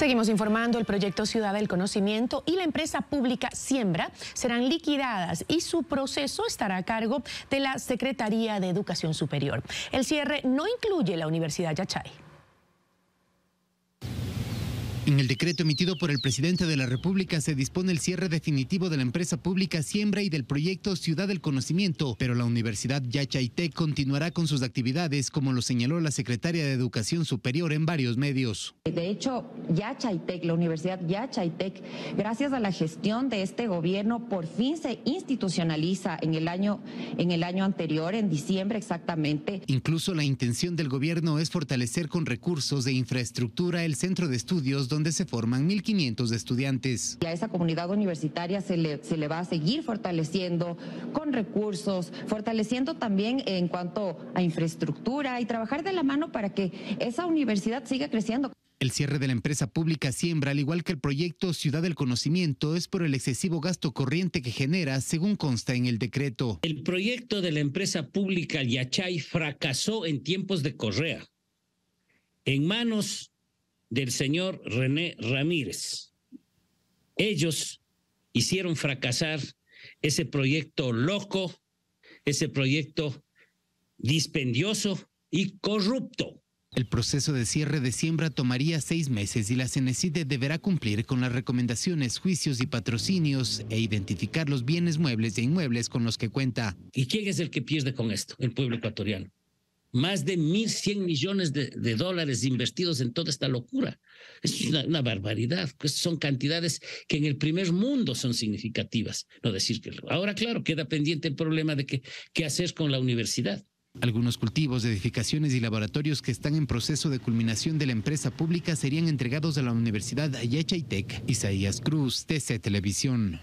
Seguimos informando, el proyecto Ciudad del Conocimiento y la empresa pública Siembra serán liquidadas y su proceso estará a cargo de la Secretaría de Educación Superior. El cierre no incluye la Universidad Yachay. En el decreto emitido por el presidente de la República se dispone el cierre definitivo de la empresa pública Siembra y del proyecto Ciudad del Conocimiento, pero la Universidad TEC continuará con sus actividades, como lo señaló la secretaria de Educación Superior en varios medios. De hecho, Yachaytec, la Universidad Yachaytec, gracias a la gestión de este gobierno, por fin se institucionaliza en el año, en el año anterior, en diciembre exactamente. Incluso la intención del gobierno es fortalecer con recursos de infraestructura el centro de estudios donde se forman 1.500 estudiantes. Y a esa comunidad universitaria se le, se le va a seguir fortaleciendo con recursos, fortaleciendo también en cuanto a infraestructura y trabajar de la mano para que esa universidad siga creciendo. El cierre de la empresa pública Siembra, al igual que el proyecto Ciudad del Conocimiento, es por el excesivo gasto corriente que genera, según consta en el decreto. El proyecto de la empresa pública Yachay fracasó en tiempos de Correa, en manos del señor René Ramírez. Ellos hicieron fracasar ese proyecto loco, ese proyecto dispendioso y corrupto. El proceso de cierre de siembra tomaría seis meses y la CENECIDE deberá cumplir con las recomendaciones, juicios y patrocinios e identificar los bienes muebles e inmuebles con los que cuenta. ¿Y quién es el que pierde con esto? El pueblo ecuatoriano. Más de 1.100 millones de, dólares invertidos en toda esta locura. Es una, barbaridad. Pues son cantidades que en el primer mundo son significativas. No decir que ahora, claro, queda pendiente el problema de qué hacer con la universidad. Algunos cultivos, edificaciones y laboratorios que están en proceso de culminación de la empresa pública serían entregados a la Universidad Yachaytec. Isaías Cruz, TC Televisión.